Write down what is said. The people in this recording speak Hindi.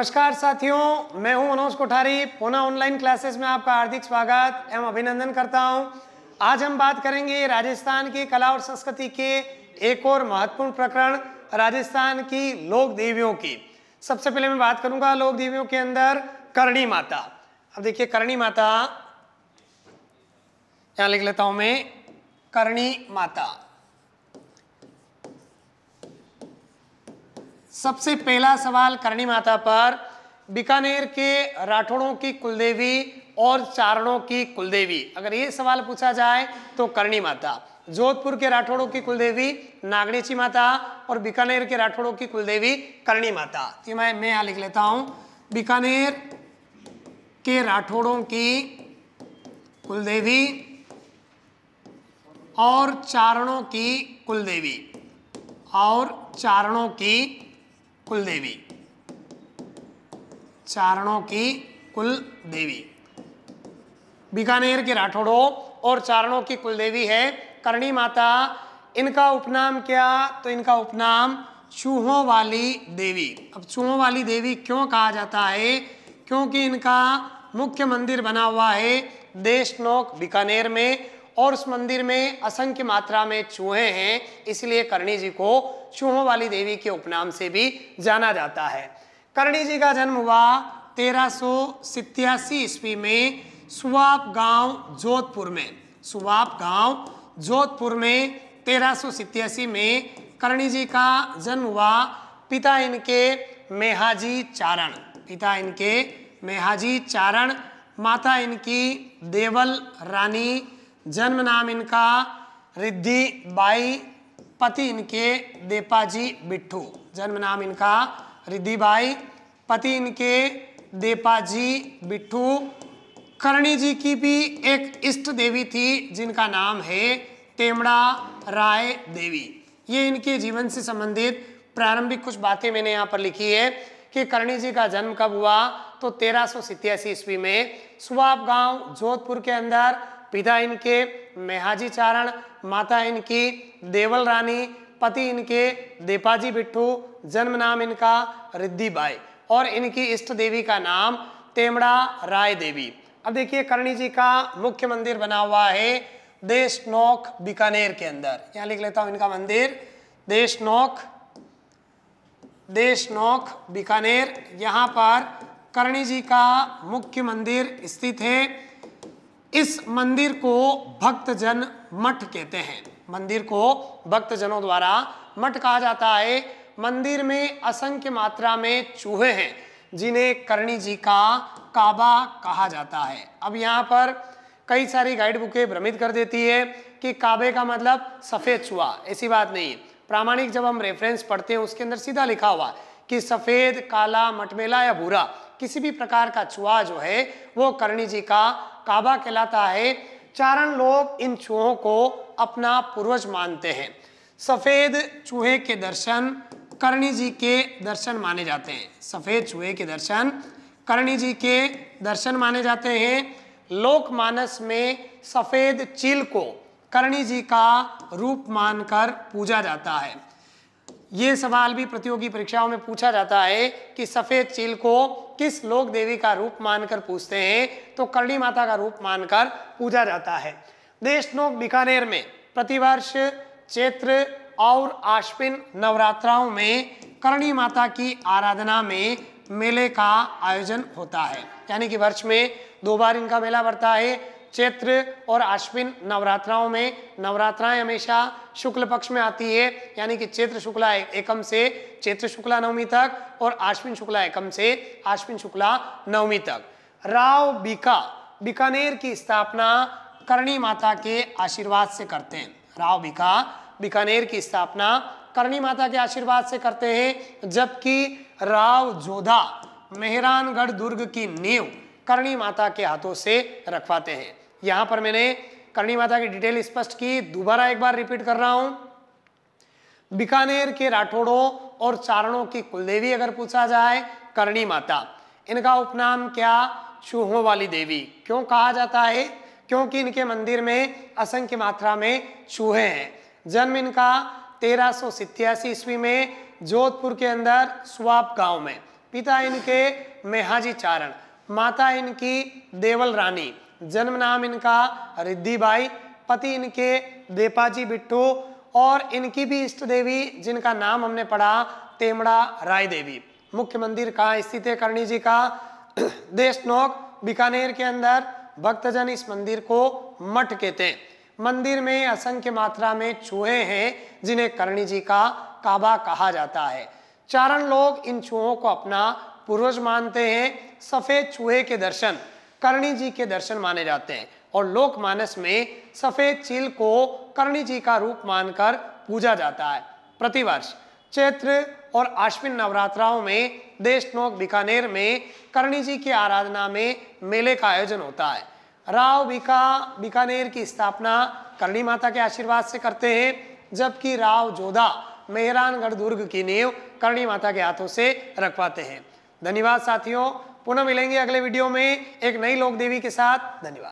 नमस्कार साथियों मैं हूं मनोज कोठारी पुनः ऑनलाइन क्लासेस में आपका हार्दिक स्वागत एवं अभिनंदन करता हूं आज हम बात करेंगे राजस्थान की कला और संस्कृति के एक और महत्वपूर्ण प्रकरण राजस्थान की लोक देवियों की सबसे पहले मैं बात करूंगा लोक देवियों के अंदर करणी माता अब देखिए करणी माता यहाँ लिख लेता हूं मैं करणी माता सबसे पहला सवाल करणी माता पर बीकानेर के राठौड़ों की कुलदेवी और चारणों की कुलदेवी अगर ये सवाल पूछा जाए तो करणी माता जोधपुर के राठौड़ों की कुलदेवी नागणेची माता और बीकानेर के राठौड़ों की कुलदेवी करणी माता ये मैं मैं यहां लिख लेता हूं बीकानेर के राठौड़ों की कुलदेवी और चारणों की कुलदेवी और चारणों की कुल देवी चारणों की कुल देवी बीकानेर के राठौड़ों और चारणों की कुल देवी है करणी माता इनका उपनाम क्या तो इनका उपनाम चूहों वाली देवी अब चूहों वाली देवी क्यों कहा जाता है क्योंकि इनका मुख्य मंदिर बना हुआ है देशनोक बीकानेर में और उस मंदिर में असंख्य मात्रा में चूहे हैं इसलिए करणी जी को चूहों वाली देवी के उपनाम से भी जाना जाता है करणी जी का जन्म हुआ तेरह सौ ईस्वी में सुवाप गांव जोधपुर में सुवाप गांव जोधपुर में तेरह सौ में करणी जी का जन्म हुआ पिता इनके मेहाजी चारण पिता इनके मेहाजी चारण माता इनकी देवल रानी जन्म नाम इनका रिद्धि बाई पति इनके देपाजी बिट्ठू जन्म नाम इनका रिद्धि बाई पति इनके देपाजी बिट्ठू करणी जी की भी एक इष्ट देवी थी जिनका नाम है तेमड़ा राय देवी ये इनके जीवन से संबंधित प्रारंभिक कुछ बातें मैंने यहाँ पर लिखी है कि करणी जी का जन्म कब हुआ तो तेरह ईस्वी में सुबाब गांव जोधपुर के अंदर पिता इनके मेहाजी चारण माता इनकी देवल रानी पति इनके देपाजी बिट्टू जन्म नाम इनका रिद्धिबाई और इनकी इष्ट देवी का नाम तेमड़ा राय देवी अब देखिए करणी जी का मुख्य मंदिर बना हुआ है देशनोक बीकानेर के अंदर यहाँ लिख लेता हूँ इनका मंदिर देशनोक देशनोक बीकानेर यहाँ पर करणी जी का मुख्य मंदिर स्थित है इस मंदिर को भक्तजन मठ कहते हैं मंदिर को भक्तजनों द्वारा मठ कहा जाता है मंदिर में असंख्य मात्रा में चूहे हैं जिन्हें करणी जी का काबा कहा जाता है अब यहाँ पर कई सारी गाइड बुकें भ्रमित कर देती है कि काबे का मतलब सफ़ेद चूहा ऐसी बात नहीं है प्रामाणिक जब हम रेफरेंस पढ़ते हैं उसके अंदर सीधा लिखा हुआ कि सफ़ेद काला मटमेला या भूरा किसी भी प्रकार का चूहा जो है वो करणी जी का काबा कहलाता है चारण लोग इन चूहों को अपना पूर्वज मानते हैं सफ़ेद चूहे के दर्शन करणी जी के दर्शन माने जाते हैं सफ़ेद चूहे के दर्शन करणी जी के दर्शन माने जाते हैं लोकमानस में सफ़ेद चील को करणी जी का रूप मानकर पूजा जाता है ये सवाल भी प्रतियोगी परीक्षाओं में पूछा जाता है कि सफेद चील को किस लोक देवी का रूप मानकर पूछते हैं तो करणी माता का रूप मानकर पूजा जाता है देशनोक बीकानेर में प्रतिवर्ष चैत्र और आश्विन नवरात्राओं में करणी माता की आराधना में मेले का आयोजन होता है यानी कि वर्ष में दो बार इनका मेला बढ़ता है चैत्र और आश्विन नवरात्राओं में नवरात्राएं हमेशा शुक्ल पक्ष में आती है यानी कि चैत्र शुक्ला एकम से चैत्र शुक्ला नवमी तक और आश्विन शुक्ला एकम से आश्विन शुक्ला नवमी तक राव बीका बीकानेर की स्थापना करणी माता के आशीर्वाद से करते हैं राव बीका बीकानेर की स्थापना करणी माता के आशीर्वाद से करते हैं जबकि राव जोधा मेहरानगढ़ दुर्ग की नींव करणी माता के हाथों से रखवाते हैं यहां पर मैंने करणी माता की डिटेल स्पष्ट की दोबारा एक बार रिपीट कर रहा हूं बीकानेर के राठौड़ों और चारणों की कुलदेवी अगर पूछा जाए करणी माता इनका उपनाम क्या चूहों वाली देवी क्यों कहा जाता है क्योंकि इनके मंदिर में असंख्य मात्रा में चूहे हैं जन्म इनका तेरह सौ ईस्वी में जोधपुर के अंदर स्वाप गांव में पिता इनके मेहाजी चारण माता इनकी देवल रानी जन्म नाम इनका रिद्धिबाई पति इनके देपाजी बिट्टू और इनकी भी इष्ट देवी जिनका नाम हमने पढ़ा तेमड़ा राय देवी मुख्य मंदिर कहाँ स्थित है करणी जी का देशनोक बीकानेर के अंदर भक्तजन इस मंदिर को मठ कहते हैं मंदिर में असंख्य मात्रा में चूहे हैं जिन्हें करणी जी का काबा कहा जाता है चारण लोग इन चूहों को अपना पूर्वज मानते हैं सफेद चूहे के दर्शन करणी जी के दर्शन माने जाते हैं और लोकमानस में सफेद चील को करणी जी का रूप मानकर पूजा जाता है प्रतिवर्ष चैत्र और आश्विन नवरात्राओं में देशनोक बीकानेर में करणी जी की आराधना में मेले का आयोजन होता है राव बीका बीकानेर की स्थापना करणी माता के आशीर्वाद से करते हैं जबकि राव जोधा मेहरानगढ़ दुर्ग की नींव करणी माता के हाथों से रखवाते हैं धन्यवाद साथियों पुनः मिलेंगे अगले वीडियो में एक नई लोक देवी के साथ धन्यवाद